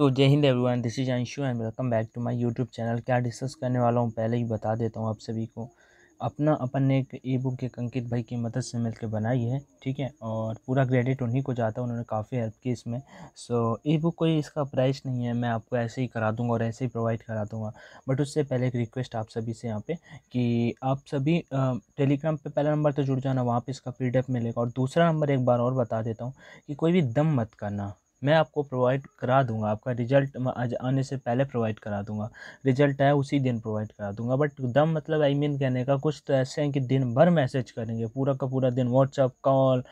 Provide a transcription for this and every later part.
तो जय हिंद everyone this is Anshu and welcome back to my YouTube channel क्या डिस्कस करने वाला हूँ पहले ही बता देता हूँ आप सभी को अपना अपन ने एक ई बुक एक अंकित भाई की मदद से मिलकर बनाई है ठीक है और पूरा क्रेडिट उन्हीं को जाता है उन्होंने काफ़ी हेल्प की इसमें सो ई बुक कोई इसका प्राइस नहीं है मैं आपको ऐसे ही करा दूंगा और ऐसे ही प्रोवाइड करा दूंगा बट उससे पहले एक रिक्वेस्ट आप सभी से यहाँ पे कि आप सभी टेलीग्राम पे पहला नंबर तो जुड़ जाना वहाँ पर इसका फीडबैक मिलेगा और दूसरा नंबर एक बार और बता देता हूँ कि कोई भी दम मत करना मैं आपको प्रोवाइड करा दूंगा आपका रिजल्ट आज आने से पहले प्रोवाइड करा दूंगा रिजल्ट है उसी दिन प्रोवाइड करा दूंगा बट दम मतलब आई I मीन mean कहने का कुछ तो ऐसे हैं कि दिन भर मैसेज करेंगे पूरा का पूरा दिन व्हाट्सअप कॉल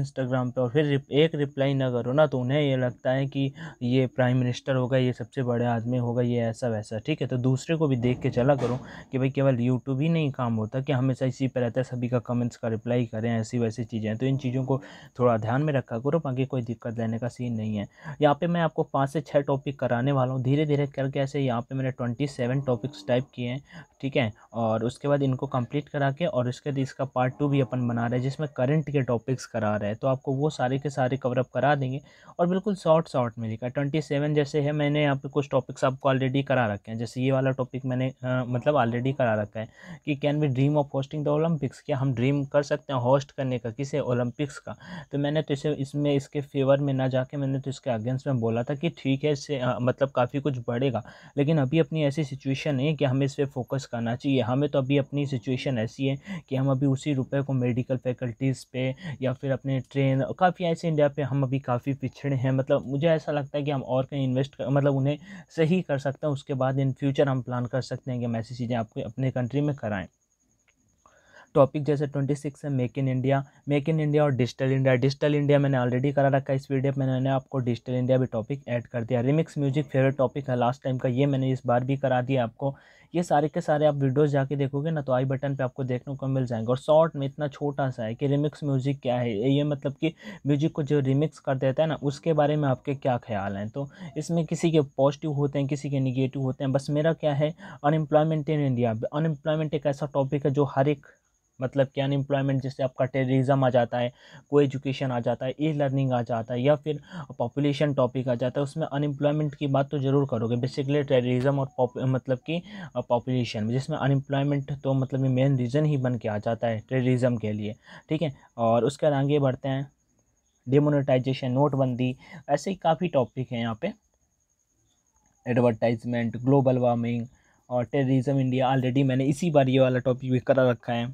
इंस्टाग्राम पे और फिर एक रिप्लाई ना करो ना तो उन्हें ये लगता है कि ये प्राइम मिनिस्टर होगा ये सबसे बड़े आदमी होगा ये ऐसा वैसा ठीक है तो दूसरे को भी देख के चला करो कि भाई केवल यूट्यूब ही नहीं काम होता कि हमेशा इसी पर रहता है सभी का कमेंट्स का रिप्लाई करें ऐसी वैसी चीज़ें तो इन चीज़ों को थोड़ा ध्यान में रखा करो बाकी कोई दिक्कत लेने का सीन नहीं है हैं यहाँ पे मैं आपको पाँच से छः टॉपिक कराने वाला हूँ धीरे धीरे करके ऐसे यहाँ पे मैंने ट्वेंटी सेवन टॉपिक्स टाइप किए हैं ठीक है और उसके बाद इनको कंप्लीट करा के और उसके बाद इसका पार्ट टू भी अपन बना रहे हैं जिसमें करंट के टॉपिक्स करा रहे हैं तो आपको वो सारे के सारे कवरअप करा देंगे और बिल्कुल शॉर्ट शॉर्ट में लिखा ट्वेंटी सेवन जैसे है मैंने यहाँ पे कुछ टॉपिक्स आपको ऑलरेडी करा रखे हैं जैसे ये वाला टॉपिक मैंने आ, मतलब ऑलरेडी करा रखा है कि can be dream of hosting the Olympics क्या हम ड्रीम कर सकते हैं होस्ट करने का किसे ओलंपिक्स का तो मैंने तो इसे इसमें इसके फेवर में ना जाके मैंने तो तो अगेंस्ट में बोला था कि ठीक है इससे मतलब काफ़ी कुछ बढ़ेगा लेकिन अभी अपनी ऐसी सिचुएशन है कि हमें इस पर फोकस करना चाहिए हमें तो अभी अपनी सिचुएशन ऐसी है कि हम अभी उसी रुपये को मेडिकल फैकल्टीज़ पे या फिर अपने ट्रेन काफ़ी ऐसे इंडिया पे हम अभी काफ़ी पिछड़े हैं मतलब मुझे ऐसा लगता है कि हम और कहीं इन्वेस्ट कर, मतलब उन्हें सही कर सकते हैं उसके बाद इन फ्यूचर हम प्लान कर सकते हैं कि हम ऐसी चीज़ें आपको अपने कंट्री में कराएँ टॉपिक जैसे ट्वेंटी सिक्स है make in India make in India और डिजिटल इंडिया डिजिटल इंडिया मैंने ऑलरेडी करा रखा है इस वीडियो में मैंने आपको डिजिटल इंडिया भी टॉपिक ऐड कर दिया रिमिक्स म्यूजिक फेवरेट टॉपिक है लास्ट टाइम का ये मैंने इस बार भी करा दिया आपको ये सारे के सारे आप वीडियोज़ जाके देखोगे ना तो आई बटन पे आपको देखने को मिल जाएंगे और शॉर्ट में इतना छोटा सा है कि रिमिक्स म्यूज़िक क्या है ये मतलब कि म्यूज़िक को जो रिमिक्स कर देता है ना उसके बारे में आपके क्या ख्याल हैं तो इसमें किसी के पॉजिटिव होते हैं किसी के निगेटिव होते हैं बस मेरा क्या है अनएम्प्लॉयमेंट इन इंडिया अनएम्प्लॉयमेंट एक ऐसा टॉपिक है जो हर एक मतलब कि अनएम्प्लॉयमेंट जैसे आपका टेररिज्म आ जाता है को एजुकेशन आ जाता है ई लर्निंग आ जाता है या फिर पॉपुलेशन टॉपिक आ जाता है उसमें अनएम्प्लॉयमेंट की बात तो ज़रूर करोगे बेसिकली टेररिज्म और मतलब कि पॉपुलेशन जिसमें अनएम्प्लॉयमेंट तो मतलब मेन रीज़न ही बन के आ जाता है टेररिज्म के लिए ठीक है और उसके बाद आगे बढ़ते हैं डिमोनेटाइजेशन नोटबंदी ऐसे ही काफ़ी टॉपिक हैं यहाँ पर एडवर्टाइजमेंट ग्लोबल वार्मिंग और टेररिज्म इंडिया ऑलरेडी मैंने इसी बार ये वाला टॉपिक भी करा रखा है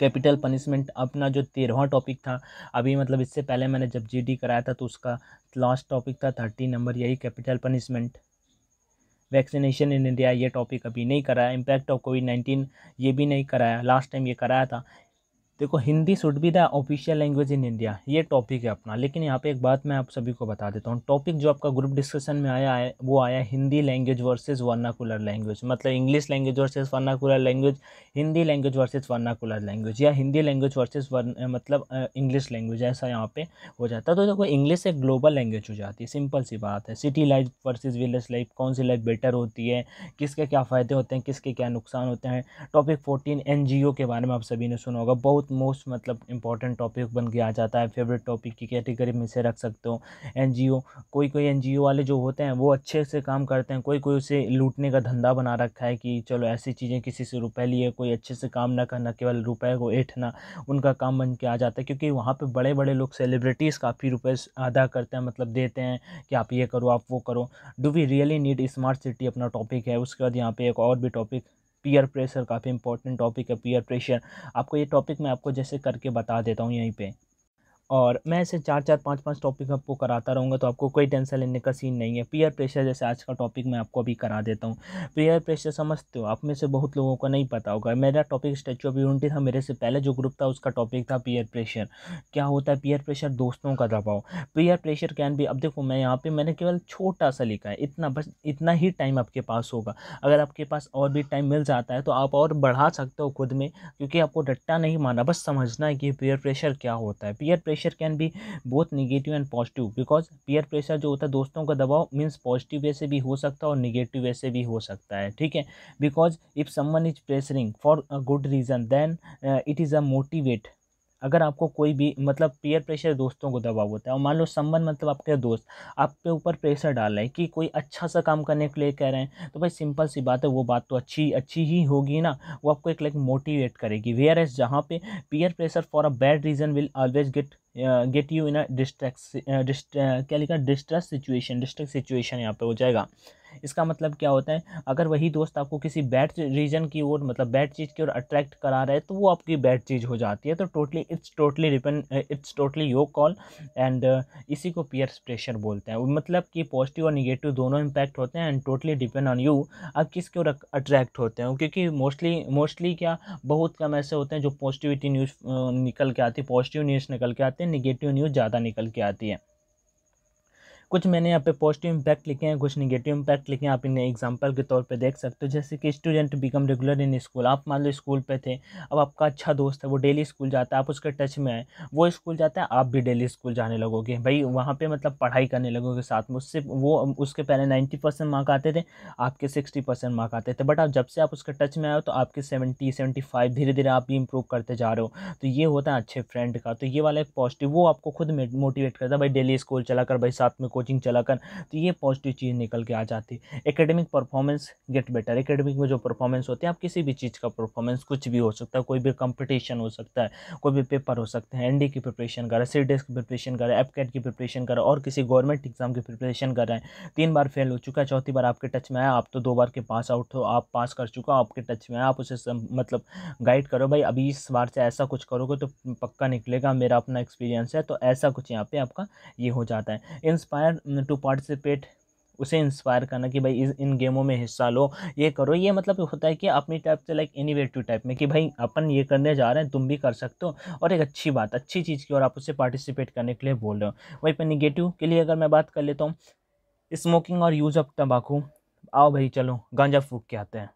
कैपिटल पनिशमेंट अपना जो तेरहवा टॉपिक था अभी मतलब इससे पहले मैंने जब जीडी कराया था तो उसका लास्ट टॉपिक था थर्टी नंबर यही capital punishment vaccination in India ये टॉपिक अभी नहीं कराया इम्पैक्ट ऑफ कोविड नाइन्टीन ये भी नहीं कराया लास्ट टाइम ये कराया था देखो Hindi should be the official language in India ये टॉपिक है अपना लेकिन यहाँ पे एक बात मैं आप सभी को बता देता हूँ टॉपिक जो आपका ग्रुप डिस्कशन में आया है वो आया Hindi language versus vernacular language मतलब English language versus vernacular language Hindi language versus vernacular language या हिंदी लैंग्वेज वर्सेज मतलब इंग्लिश लैंग्वेज ऐसा यहाँ पे हो जाता है तो देखो इंग्लिश एक ग्लोबल लैंग्वेज हो जाती है सिंपल सी बात है city life versus village life कौन सी लाइफ बेटर होती है किसके क्या फ़ायदे होते हैं किसके क्या नुकसान होते हैं टॉपिक फोर्टीन एन के बारे में आप सभी ने सुना होगा बहुत मोस्ट मतलब इंपॉर्टेंट टॉपिक बन के आ जाता है फेवरेट टॉपिक की कैटेगरी में से रख सकते हो एन कोई कोई एन वाले जो होते हैं वो अच्छे से काम करते हैं कोई कोई उसे लूटने का धंधा बना रखा है कि चलो ऐसी चीज़ें किसी से रुपए लिए कोई अच्छे से काम ना करना केवल रुपए को ऐठना उनका काम बन के आ जाता है क्योंकि वहाँ पर बड़े बड़े लोग सेलिब्रिटीज़ काफ़ी रुपये अदा करते हैं मतलब देते हैं कि आप ये करो आप वो करो do we really need smart city अपना टॉपिक है उसके बाद यहाँ पे एक और भी टॉपिक पीयर प्रेशर काफ़ी इंपॉर्टेंट टॉपिक है पीयर प्रेशर आपको ये टॉपिक मैं आपको जैसे करके बता देता हूँ यहीं पर और मैं ऐसे चार चार पाँच पाँच टॉपिक आपको कराता रहूँगा तो आपको कोई टेंशन लेने का सीन नहीं है पीयर प्रेशर जैसे आज का टॉपिक मैं आपको अभी करा देता हूँ पीयर प्रेशर समझते हो आप में से बहुत लोगों को नहीं पता होगा मेरा टॉपिक स्टैचू ऑफ यूनिटी था मेरे से पहले जो ग्रुप था उसका टॉपिक था पीयर प्रेशर क्या होता है पीयर प्रेशर दोस्तों का दबाव पीयर प्रेशर कैन भी अब देखो मैं यहाँ पर मैंने केवल छोटा सा लिखा है इतना बस इतना ही टाइम आपके पास होगा अगर आपके पास और भी टाइम मिल जाता है तो आप और बढ़ा सकते हो खुद में क्योंकि आपको डट्टा नहीं माना बस समझना है कि पीयर प्रेशर क्या होता है peer pressure pressure can be both negative and positive because peer pressure जो होता है दोस्तों का दबाव मीन्स पॉजिटिव वैसे भी हो सकता है और निगेटिव वैसे भी हो सकता है ठीक है because if someone is pressuring for a good reason then it is a motivate अगर आपको कोई भी मतलब पीयर प्रेशर दोस्तों को दबाव होता है और मान लो संबंध मतलब आपके दोस्त आपके ऊपर प्रेशर डाल रहे हैं कि कोई अच्छा सा काम करने के लिए कह रहे हैं तो भाई सिंपल सी बात है वो बात तो अच्छी अच्छी ही होगी ना वो आपको एक लाइक मोटिवेट करेगी वेयर एज जहाँ पे peer pressure for a bad reason will always get get you in a distracts क्या लिखा डिस्ट्रेस सिचुएशन डिस्ट्रेस सिचुएशन यहाँ पर हो जाएगा इसका मतलब क्या होता है अगर वही दोस्त आपको किसी बैड रीजन की ओर मतलब बैड चीज़ की ओर अट्रैक्ट करा रहा है तो वो आपकी बैड चीज़ हो जाती है तो totally it's totally depend it's totally your call and इसी को पियर्स प्रेशर बोलते हैं मतलब कि पॉजिटिव और निगेटिव दोनों इम्पैक्ट होते हैं and totally depend on you आप किसके ओर अट्रैक्ट होते हैं क्योंकि मोस्टली मोस्टली क्या बहुत कम ऐसे होते हैं जो पॉजिटिविटी न्यूज़ निकल के आती है पॉजिटिव न्यूज़ निकल के आती है निगेटिव न्यूज़ ज़्यादा निकल के आती है कुछ मैंने यहाँ पे पॉजिटिव इम्पैक्ट लिखे हैं कुछ निगेटिव इम्पैक्ट लिखे हैं आप इन्हें एग्जांपल के तौर पे देख सकते हो जैसे कि student become regular in school आप मान लो स्कूल पे थे अब आपका अच्छा दोस्त है वो डेली स्कूल जाता है आप उसके टच में आए वो स्कूल जाता है आप भी डेली स्कूल जाने लगोगे भाई वहाँ पर मतलब पढ़ाई करने लगोगे साथ में उससे वो उसके पहले नाइन्टी मार्क आते थे आपके सिक्सटी मार्क आते थे बट आप जब से आप उसके टच में आए तो आपके सेवेंटी सेवेंटी धीरे धीरे आप भी इंप्रूव करते जा रहे हो तो ये होता है अच्छे फ्रेंड का तो ये वाला एक पॉजिटिव वो आपको खुद मोटिवेट करता है भाई डेली स्कूल चला कर भाई साथ में कोचिंग चलाकर तो ये पॉजिटिव चीज़ निकल के आ जाती है academic performance get better academic में जो परफॉर्मेंस होते हैं आप किसी भी चीज़ का परफॉर्मेंस कुछ भी हो सकता है कोई भी कंपटीशन हो सकता है कोई भी पेपर हो सकते हैं एनडी की प्रिपरेशन कर सी है सी की प्रिपरेशन कर रहा है एपकेट की प्रिपरेशन कर और किसी गवर्नमेंट एग्जाम की प्रिपरेशन कर रहे हैं तीन बार फेल हो चुका है चौथी बार आपके टच में आया आप तो दो बार के पास आउट हो आप पास कर चुका आपके टच में आया आप उसे मतलब गाइड करो भाई अभी इस बार से ऐसा कुछ करोगे तो पक्का निकलेगा मेरा अपना एक्सपीरियंस है तो ऐसा कुछ यहाँ पे आपका ये हो जाता है इंस्पायर इंस्पायर टू पार्टिसिपेट उसे इंस्पायर करना कि भाई इस इन गेमों में हिस्सा लो ये करो ये मतलब होता है कि अपनी टाइप से लाइक इनिवेटिव टाइप में कि भाई अपन ये करने जा रहे हैं तुम भी कर सकते हो और एक अच्छी बात अच्छी चीज़ की और आप उससे पार्टिसिपेट करने के लिए बोल रहे हो वहीं पर निगेटिव के लिए अगर मैं बात कर लेता हूँ स्मोकिंग और यूज़ ऑफ तम्बाकू आओ भाई चलो गांजा फूक के आते हैं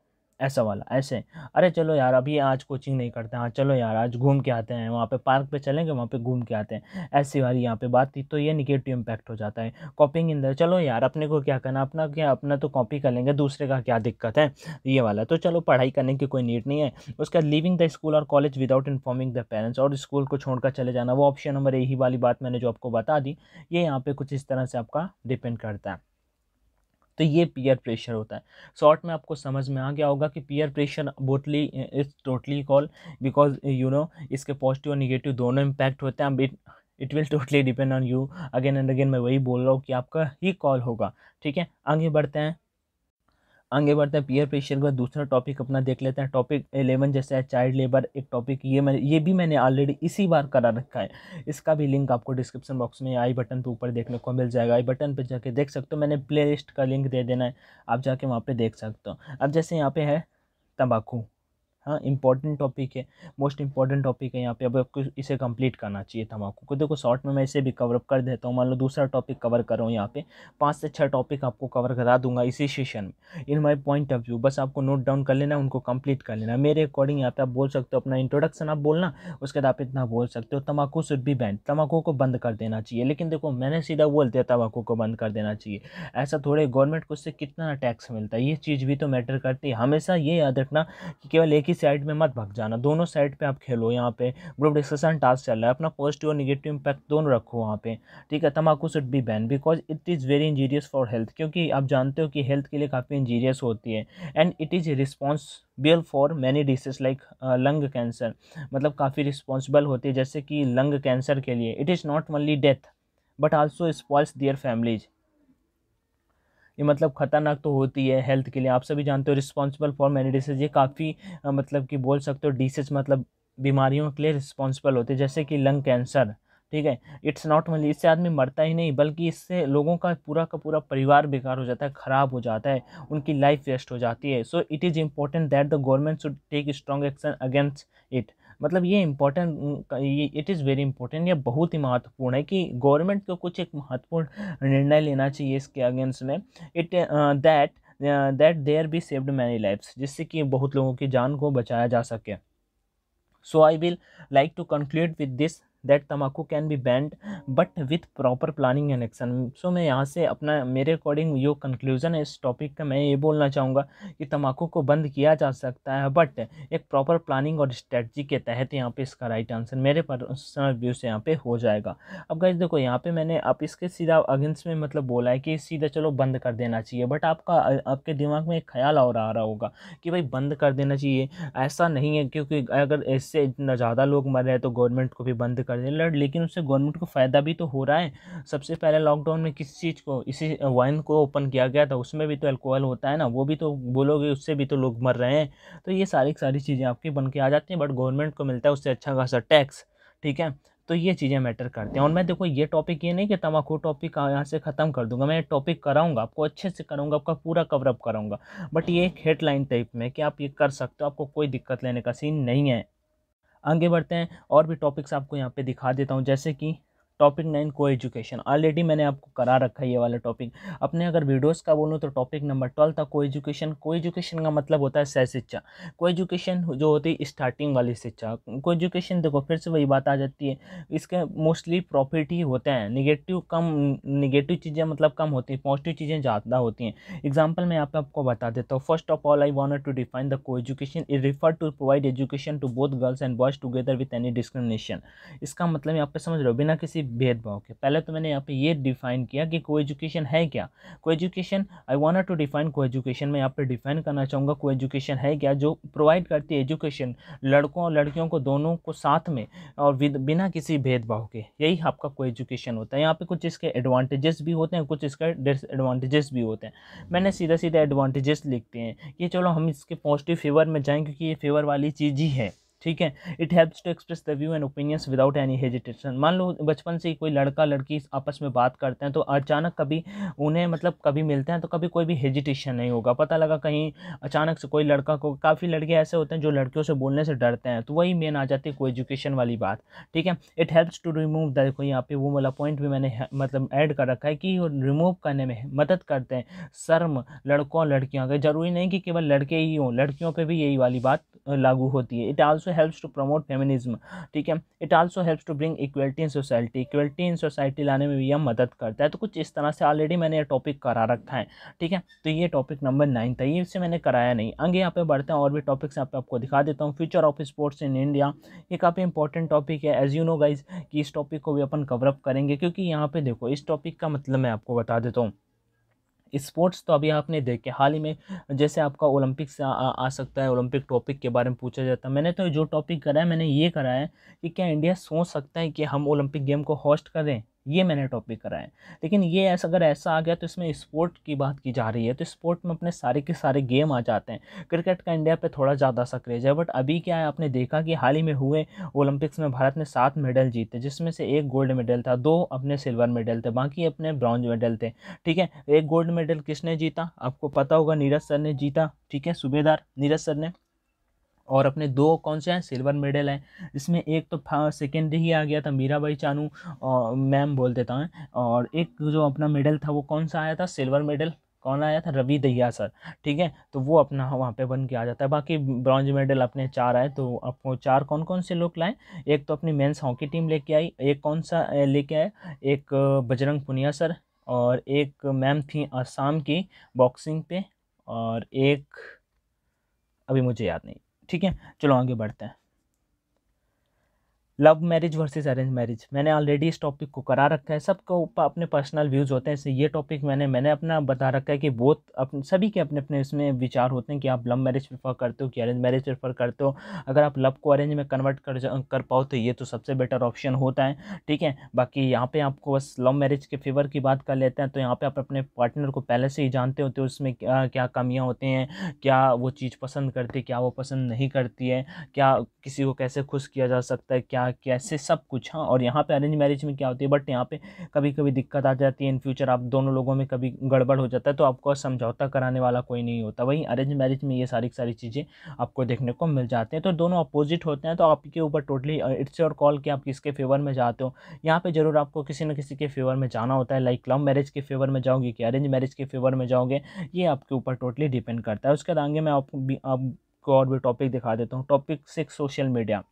ऐसा वाला ऐसे अरे चलो यार अभी आज कोचिंग नहीं करते हाँ चलो यार आज घूम के आते हैं वहाँ पे पार्क पे चलेंगे वहाँ पे घूम के आते हैं ऐसी वाली यहाँ पे बात थी तो ये निगेटिव इम्पैक्ट हो जाता है कॉपिंग इंदर चलो यार अपने को क्या करना अपना क्या अपना तो कॉपी कर लेंगे दूसरे का क्या दिक्कत है ये वाला तो चलो पढ़ाई करने की कोई नीड नहीं है उसके बाद लिविंग द स्कूल और college without informing the parents और स्कूल को छोड़कर चले जाना वो ऑप्शन नंबर यही वाली बात मैंने जो आपको बता दी ये यहाँ पर कुछ इस तरह से आपका डिपेंड करता है तो ये पीयर प्रेशर होता है शॉर्ट में आपको समझ में आ गया होगा कि peer pressure totally is totally call because you know इसके पॉजिटिव और निगेटिव दोनों इम्पैक्ट होते हैं अब it it will totally depend on you again and again मैं वही बोल रहा हूँ कि आपका ही कॉल होगा ठीक है आगे बढ़ते हैं आगे बढ़ते हैं पीयर प्रेशर का दूसरा टॉपिक अपना देख लेते हैं टॉपिक एलेवन जैसे है चाइल्ड लेबर एक टॉपिक ये मैंने ये भी मैंने ऑलरेडी इसी बार करा रखा है इसका भी लिंक आपको डिस्क्रिप्शन बॉक्स में आई बटन पर ऊपर देखने को मिल जाएगा आई बटन पर जाके देख सकते हो मैंने प्ले लिस्ट का लिंक दे देना है आप जाके वहाँ पर देख सकते हो अब जैसे यहाँ पर है तम्बाकू हाँ इंपॉर्टेंट टॉपिक है मोस्ट इंपॉर्टेंट टॉपिक है यहाँ पे अब आपको इसे कंप्लीट करना चाहिए तम्बाकू को देखो शॉर्ट में मैं इसे भी कवर अप कर देता हूँ मान लो दूसरा टॉपिक कवर कर रहा हूँ यहाँ पे पाँच से छः टॉपिक आपको कवर करा दूंगा इसी सेशन में in my point of view बस आपको नोट डाउन कर लेना उनको कंप्लीट कर लेना मेरे अकॉर्डिंग यहाँ पे आप बोल सकते हो अपना इंट्रोडक्शन आप बोलना उसके बाद आप इतना बोल सकते हो तम्बाकू सुड भी बैंड तम्बाकू को बंद कर देना चाहिए लेकिन देखो मैंने सीधा बोल दिया तम्बाकू को बंद कर देना चाहिए ऐसा थोड़े गवर्नमेंट को उससे कितना टैक्स मिलता है ये चीज़ भी तो मैटर करती है हमेशा ये याद रखना कि केवल एक ही की साइड में मत भाग जाना दोनों साइड पे आप खेलो यहाँ पे ग्रुप डिस्कशन टास्क चल रहा है अपना पॉजिटिव और निगेटिव इम्पैक्ट दोनों रखो वहाँ पे ठीक है तम्बाकू should be ban because it is very injurious for health क्योंकि आप जानते हो कि हेल्थ के लिए काफ़ी इंजीरियस होती है and it is responsible for many diseases like lung cancer मतलब काफ़ी रिस्पॉन्सिबल होती है जैसे कि लंग कैंसर के लिए it is not only death but also spoils their families ये मतलब ख़तरनाक तो होती है हेल्थ के लिए आप सभी जानते हो रिस्पॉन्सिबल फॉर मैनी डिसेज ये काफ़ी मतलब कि बोल सकते हो डिसेज मतलब बीमारियों के लिए रिस्पॉन्सिबल होते हैं जैसे कि लंग कैंसर ठीक है इट्स नॉट मनली इससे आदमी मरता ही नहीं बल्कि इससे लोगों का पूरा का पूरा परिवार बेकार हो जाता है ख़राब हो जाता है उनकी लाइफ वेस्ट हो जाती है so it is important that the government should take strong action against it मतलब ये important it is very important या बहुत ही महत्वपूर्ण है कि गवर्नमेंट को कुछ एक महत्वपूर्ण निर्णय लेना चाहिए इसके अगेंस्ट में it that that there be saved many lifes जिससे कि बहुत लोगों की जान को बचाया जा सके so I will like to conclude with this that तम्बाकू can be banned but with proper planning and action so मैं यहाँ से अपना मेरे अकॉर्डिंग जो कंक्लूजन है इस टॉपिक का मैं ये बोलना चाहूँगा कि तम्बाकू को बंद किया जा सकता है बट एक प्रॉपर प्लानिंग और स्ट्रेटजी के तहत यहाँ पे इसका राइट आंसर मेरे पर्सनल व्यू से यहाँ पे हो जाएगा अब गाइज देखो यहाँ पे मैंने आप इसके सीधा अगेंस्ट में मतलब बोला है कि सीधा चलो बंद कर देना चाहिए बट आपका आपके दिमाग में एक ख्याल और आ रहा होगा कि भाई बंद कर देना चाहिए ऐसा नहीं है क्योंकि अगर इससे इतना ज़्यादा लोग मर रहे हैं तो गवर्नमेंट को भी बंद कर कर दिया लेकिन उससे गवर्नमेंट को फ़ायदा भी तो हो रहा है सबसे पहले लॉकडाउन में किस चीज़ को इसी वाइन को ओपन किया गया था उसमें भी तो अल्कोहल होता है ना वो भी तो बोलोगे उससे भी तो लोग मर रहे हैं तो ये सारी सारी चीज़ें आपकी बन के आ जाती हैं बट गवर्नमेंट को मिलता है उससे अच्छा खासा टैक्स ठीक है तो ये चीज़ें मैटर करते हैं और मैं देखो ये टॉपिक ये नहीं कि तमाकू टॉपिक यहाँ से ख़त्म कर दूंगा मैं ये टॉपिक कराऊंगा आपको अच्छे से कराऊंगा आपका पूरा कवरअप कराऊंगा बट ये एक हेडलाइन टाइप में कि आप ये कर सकते हो आपको कोई दिक्कत लेने का सीन नहीं है आगे बढ़ते हैं और भी टॉपिक्स आपको यहाँ पे दिखा देता हूँ जैसे कि टॉपिक नाइन को एजुकेशन ऑलरेडी मैंने आपको करा रखा है ये वाला टॉपिक अपने अगर वीडियोस का बोलूँ तो टॉपिक नंबर ट्वेल्व था को एजुकेशन को एजुकेशन का मतलब होता है सह शिक्षा को एजुकेशन जो होती है स्टार्टिंग वाली शिक्षा को एजुकेशन देखो फिर से वही बात आ जाती है इसके मोस्टली प्रॉफिट ही होते हैं निगेटिव कम निगेटिव चीज़ें मतलब कम होती हैं पॉजिटिव चीज़ें ज़्यादा होती हैं एग्जाम्पल मैं यहाँ पे आपको बता देता हूँ first of all I want to define the coeducation is refer to provide education to both girls and boys together with any discrimination इसका मतलब आप समझ रहे हो बिना किसी भेदभाव के पहले तो मैंने यहाँ पे ये डिफाइन किया कि को एजुकेशन है क्या coeducation I want to define coeducation मैं यहाँ पे डिफाइन करना चाहूँगा को एजुकेशन है क्या जो प्रोवाइड करती है एजुकेशन लड़कों और लड़कियों को दोनों को साथ में और बिना किसी भेदभाव के यही आपका को एजुकेशन होता है यहाँ पर कुछ इसके एडवांटेजेस भी होते हैं कुछ इसके डिसएडवांटेजेस भी होते हैं मैंने सीधा सीधा एडवांटेजेस लिखते हैं कि चलो हम इसके पॉजिटिव फेवर में जाएँ क्योंकि ये फेवर वाली चीज़ ही है ठीक है it helps to express the view and opinions without any hesitation मान लो बचपन से कोई लड़का लड़की आपस में बात करते हैं तो अचानक कभी उन्हें मतलब कभी मिलते हैं तो कभी कोई भी हेजिटेशन नहीं होगा पता लगा कहीं अचानक से कोई लड़का को काफ़ी लड़के ऐसे होते हैं जो लड़कियों से बोलने से डरते हैं तो वही मेन आ जाती है कोई एजुकेशन वाली बात ठीक है it helps to remove the देखो यहाँ पे वो वाला पॉइंट भी मैंने मतलब ऐड कर रखा है कि रिमूव करने में मदद करते हैं शर्म लड़कों लड़कियों का जरूरी नहीं कि केवल लड़के ही हों लड़कियों पर भी यही वाली बात लागू होती है it also helps to promote feminism ठीक है it also helps to bring equality in society equality in society लाने में भी यह मदद करता है तो कुछ इस तरह से ऑलरेडी मैंने ये टॉपिक करा रखा है ठीक है तो ये टॉपिक नंबर नाइन था ये इससे मैंने कराया नहीं आगे यहाँ पे बढ़ते हैं और भी टॉपिक्स यहाँ पे आपको दिखा देता हूँ future of sports in India ये काफ़ी इंपॉर्टेंट टॉपिक है एज यू नो गाइज कि इस टॉपिक को भी अपन कवरअप करेंगे क्योंकि यहाँ पे देखो इस टॉपिक का मतलब मैं आपको बता देता हूँ स्पोर्ट्स तो अभी आपने देखे हाल ही में जैसे आपका ओलंपिक्स आ, आ सकता है ओलंपिक टॉपिक के बारे में पूछा जाता है मैंने तो जो टॉपिक करा है मैंने ये करा है कि क्या इंडिया सोच सकता है कि हम ओलंपिक गेम को होस्ट करें ये मैंने टॉपिक करा है लेकिन ये ऐसा अगर ऐसा आ गया तो इसमें स्पोर्ट की बात की जा रही है तो स्पोर्ट में अपने सारे के सारे गेम आ जाते हैं क्रिकेट का इंडिया पे थोड़ा ज़्यादा सा क्रेज है बट अभी क्या है आपने देखा कि हाल ही में हुए ओलंपिक्स में भारत ने सात मेडल जीते जिसमें से एक गोल्ड मेडल था दो अपने सिल्वर मेडल थे बाकी अपने ब्रॉन्ज मेडल थे ठीक है एक गोल्ड मेडल किसने जीता आपको पता होगा नीरज सर ने जीता ठीक है सूबेदार नीरज सर ने और अपने दो कौन से हैं सिल्वर मेडल हैं इसमें एक तो सेकेंड ही आ गया था मीरा भाई चानू और मैम बोल देता हूँ और एक जो अपना मेडल था वो कौन सा आया था सिल्वर मेडल कौन आया था रवि दहिया सर ठीक है तो वो अपना वहाँ पे बन के आ जाता है बाकी ब्रॉन्ज मेडल अपने चार आए तो आपको चार कौन कौन से लोग लाए एक तो अपनी मेंस हॉकी टीम लेके आई एक कौन सा लेके आए एक बजरंग पुनिया सर और एक मैम थी आसाम की बॉक्सिंग पे और एक अभी मुझे याद नहीं ठीक है चलो आगे बढ़ते हैं love marriage versus arrange marriage मैंने ऑलरेडी इस टॉपिक को करा रखा है सबको अपने पर्सनल व्यूज़ होते हैं जैसे ये टॉपिक मैंने मैंने अपना बता रखा है कि बोथ अपने सभी के अपने अपने इसमें विचार होते हैं कि आप लव मैरिज प्रेफर करते हो कि अरेंज मैरिज प्रेफर करते हो अगर आप लव को अरेंज में कन्वर्ट कर कर पाओ तो ये तो सबसे बेटर ऑप्शन होता है ठीक है बाकी यहाँ पर आपको बस लव मैरिज के फेवर की बात कर लेते हैं तो यहाँ पर आप अपने पार्टनर को पहले से ही जानते होते हो उसमें क्या, क्या कमियाँ होती हैं क्या वो चीज़ पसंद करती है क्या वो पसंद नहीं करती है क्या किसी को कैसे खुश किया जा सकता है क्या क्या कैसे सब कुछ हाँ और यहाँ पे अरेंज मैरिज में क्या होती है बट यहाँ पे कभी कभी दिक्कत आ जाती है इन फ्यूचर आप दोनों लोगों में कभी गड़बड़ हो जाता है तो आपको समझौता कराने वाला कोई नहीं होता वहीं अरेंज मैरिज में ये सारी सारी चीज़ें आपको देखने को मिल जाती हैं तो दोनों अपोजिट होते हैं तो आपके ऊपर टोटली इट्स योर कॉल कि आप किसके फेवर में जाते हो यहाँ पर ज़रूर आपको किसी न किसी के फेवर में जाना होता है लाइक लव मैरिज के फेवर में जाओगे कि अरेंज मैरिज के फेवर में जाओगे ये आपके ऊपर टोटली डिपेंड करता है उसके बाद आगे मैं आपको आपको और भी टॉपिक दिखा देता हूँ टॉपिक सिक्स सोशल मीडिया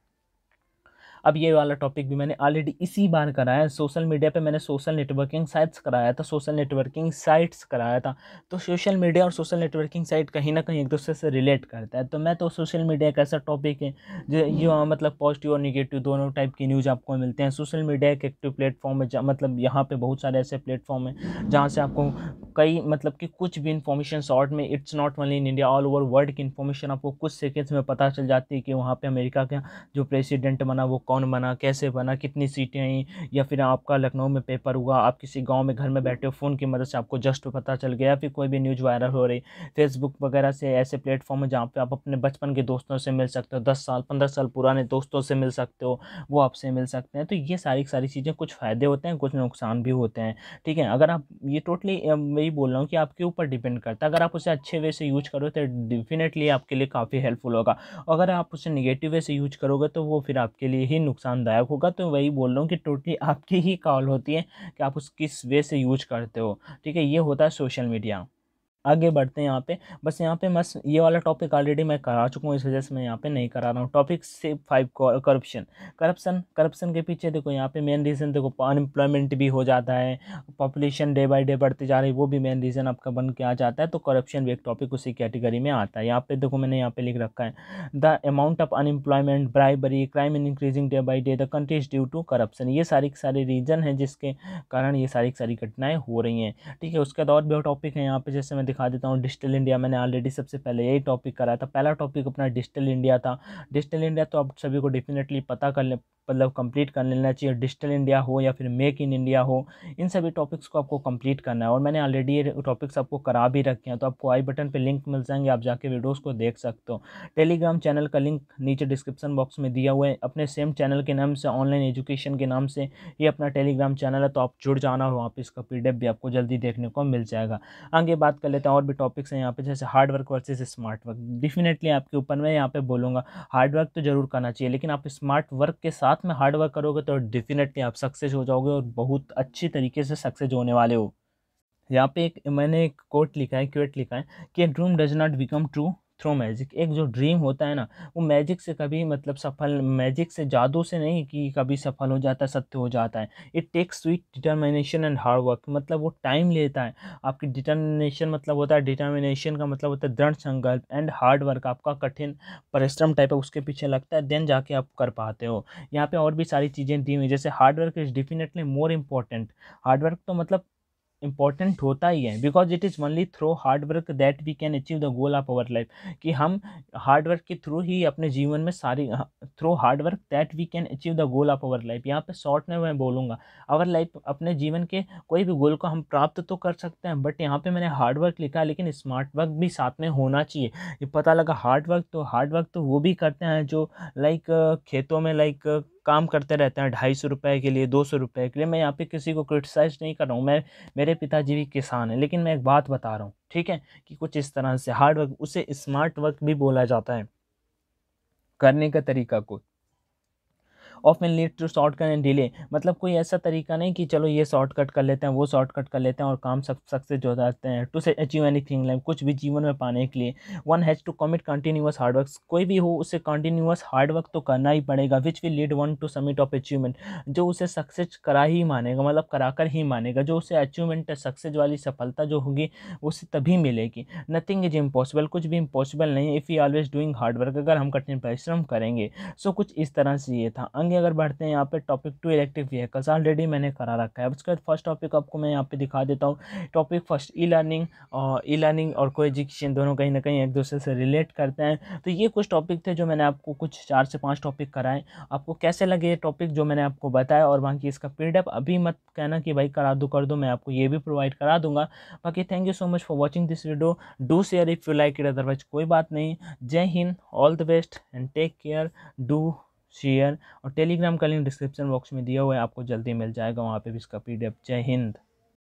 अब ये वाला टॉपिक भी मैंने ऑलरेडी इसी बार कराया सोशल मीडिया पे मैंने सोशल नेटवर्किंग साइट्स कराया था सोशल नेटवर्किंग साइट्स कराया था तो सोशल मीडिया और सोशल नेटवर्किंग साइट कहीं ना कहीं एक दूसरे से रिलेट करता है तो मैं तो सोशल मीडिया एक ऐसा टॉपिक है जो ये हाँ, मतलब पॉजिटिव और निगेटिव दोनों टाइप की न्यूज़ आपको मिलते हैं सोशल मीडिया एक एक्टिव प्लेटफॉर्म है मतलब यहाँ पर बहुत सारे ऐसे प्लेटफॉर्म हैं जहाँ से आपको कई मतलब कि कुछ भी इन्फॉर्मेशन शॉर्ट में it's not only in India all over world की इन्फॉर्मेशन आपको कुछ सेकेंड्स में पता चल जाती है कि वहाँ पर अमेरिका का जो प्रेसिडेंट बना वो कौन बना कैसे बना कितनी सीटें आई या फिर आपका लखनऊ में पेपर हुआ आप किसी गाँव में घर में बैठे हो फ़ोन की मदद से आपको जस्ट पता चल गया फिर कोई भी न्यूज़ वायरल हो रही फेसबुक वगैरह से ऐसे प्लेटफॉर्म है जहाँ पर आप अपने बचपन के दोस्तों से मिल सकते हो दस साल पंद्रह साल पुराने दोस्तों से मिल सकते हो वो आपसे मिल सकते हैं तो ये सारी सारी चीज़ें कुछ फ़ायदे होते हैं कुछ नुकसान भी होते हैं ठीक है अगर आप ये टोटली मैं बोल रहा हूँ कि आपके ऊपर डिपेंड करता है अगर आप उसे अच्छे वे से यूज करो तो डेफिनेटली आपके लिए काफ़ी हेल्पफुल होगा अगर आप उसे निगेटिव वे से यूज करोगे तो वो फिर आपके लिए ही नुकसानदायक होगा तो वही बोल रहा हूँ कि टोटली आपकी ही कॉल होती है कि आप उस किस वे से यूज करते हो ठीक है ये होता है सोशल मीडिया आगे बढ़ते हैं यहाँ पे बस यहाँ पे बस ये वाला टॉपिक ऑलरेडी मैं करा चुका हूँ इस वजह से मैं यहाँ पे नहीं करा रहा हूँ टॉपिक से फाइव करप्शन करप्शन करप्शन के पीछे देखो यहाँ पे मेन रीज़न देखो अनएम्प्लॉयमेंट भी हो जाता है पॉपुलेशन डे बाई डे बढ़ती जा रही है वो भी मेन रीज़न आपका बन के आ जाता है तो करप्शन भी एक टॉपिक उसी कैटेगरी में आता है यहाँ पे देखो मैंने यहाँ पे लिख रखा है the amount of unemployment bribery crime in increasing day by day the country is due to corruption ये सारी सारी रीज़न है जिसके कारण ये सारी सारी घटनाएँ हो रही हैं ठीक है उसके बाद और भी टॉपिक है यहाँ पे जैसे मैं दिखा देता हूँ डिजिटल इंडिया मैंने ऑलरेडी सबसे पहले यही टॉपिक कराया था पहला टॉपिक अपना डिजिटल इंडिया था डिजिटल इंडिया तो आप सभी को डेफिनेटली पता कर ले मतलब कंप्लीट कर लेना चाहिए डिजिटल इंडिया हो या फिर मेक इन इंडिया हो इन सभी टॉपिक्स को आपको कंप्लीट करना है और मैंने ऑलरेडी ये टॉपिक्स आपको करा भी रखे हैं तो आपको आई बटन पे लिंक मिल जाएंगे आप जाके वीडियोस को देख सकते हो टेलीग्राम चैनल का लिंक नीचे डिस्क्रिप्शन बॉक्स में दिया हुआ है अपने सेम चैनल के नाम से ऑनलाइन एजुकेशन के नाम से ये अपना टेलीग्राम चैनल है तो आप जुड़ जाना हो वहाँ पर इसका पी भी आपको जल्दी देखने को मिल जाएगा आगे बात कर लेते लेते हैं और भी टॉपिक्स हैं यहाँ पे जैसे hard work versus smart work definitely आपके ऊपर मैं यहाँ पे बोलूँगा हार्ड वर्क तो ज़रूर करना चाहिए लेकिन आप स्मार्ट वर्क के साथ में हार्ड वर्क करोगे तो डेफिनेटली आप सक्सेस हो जाओगे और बहुत अच्छी तरीके से सक्सेस होने वाले हो यहाँ पे एक मैंने एक कोट लिखा है क्वेट लिखा है कि dream does not become true through magic एक जो ड्रीम होता है ना वो मैजिक से कभी मतलब सफल मैजिक से जादू से नहीं कि कभी सफल हो जाता है सत्य हो जाता है it takes sweat determination and hard work मतलब वो टाइम लेता है आपकी डिटर्मिनेशन मतलब होता है डिटर्मिनेशन का मतलब होता है दृढ़ संकल्प एंड हार्ड वर्क आपका कठिन परिश्रम टाइप है उसके पीछे लगता है देन जाके आप कर पाते हो यहाँ पर और भी सारी चीज़ें दी हुई जैसे hard work is definitely more important hard work तो मतलब इम्पॉर्टेंट होता ही है because it is only through hard work that we can achieve the goal of our life कि हम हार्ड वर्क के थ्रू ही अपने जीवन में सारी through hard work that we can achieve the goal of our life यहाँ पे शॉर्ट में मैं बोलूँगा आवर लाइफ अपने जीवन के कोई भी गोल को हम प्राप्त तो कर सकते हैं बट यहाँ पर मैंने हार्ड वर्क लिखा लेकिन स्मार्ट वर्क भी साथ में होना चाहिए ये पता लगा हार्ड वर्क तो हार्ड वर्क तो वो भी करते हैं जो लाइक खेतों में लाइक काम करते रहते हैं ढाई सौ रुपये के लिए दो सौ रुपये के लिए मैं यहाँ पे किसी को क्रिटिसाइज़ नहीं कर रहा हूँ मैं मेरे पिताजी भी किसान हैं लेकिन मैं एक बात बता रहा हूँ ठीक है कि कुछ इस तरह से हार्ड वर्क उसे स्मार्ट वर्क भी बोला जाता है करने का तरीका को often lead to shortcut and delay मतलब कोई ऐसा तरीका नहीं कि चलो ये शॉर्टकट कर लेते हैं वो शॉर्टकट कर लेते हैं और काम सब सक्सेस हो जाते हैं टू से अचीव एनी थिंग लाइफ कुछ भी जीवन में पाने के लिए one has to commit continuous hard work कोई भी हो उसे कंटिन्यूस हार्डवर्क तो करना ही पड़ेगा which will lead one to summit of achievement जो उसे सक्सेस करा ही मानेगा मतलब कराकर ही मानेगा जो उसे अचीवमेंट सक्सेस वाली सफलता जो होगी उसे तभी मिलेगी नथिंग इज इम्पॉसिबल कुछ भी इम्पॉसिबल नहीं if you always doing hard work अगर हम कठिन परिश्रम करेंगे सो so, कुछ इस तरह से ये था अंग आगे अगर बढ़ते हैं यहाँ पे topic two electric vehicles already मैंने करा रखा है उसके बाद फर्स्ट टॉपिक आपको मैं यहाँ पे दिखा देता हूँ टॉपिक फर्स्ट ई लर्निंग और ई लर्निंग और को एजुकेशन दोनों कहीं ना कहीं एक दूसरे से रिलेट करते हैं तो ये कुछ टॉपिक थे जो मैंने आपको कुछ चार से पाँच टॉपिक कराए आपको कैसे लगे ये टॉपिक जो मैंने आपको बताया और बाकी इसका पीडीएफ अभी मत कहना कि भाई करा दो कर दो मैं आपको ये भी प्रोवाइड करा दूंगा बाकी thank you so much for watching this video do share if you like it otherwise कोई बात नहीं जय Hind all the best and take care do share और टेलीग्राम का लिंक डिस्क्रिप्शन बॉक्स में दिया हुआ है आपको जल्दी मिल जाएगा वहाँ पर भी इसका पी जय हिंद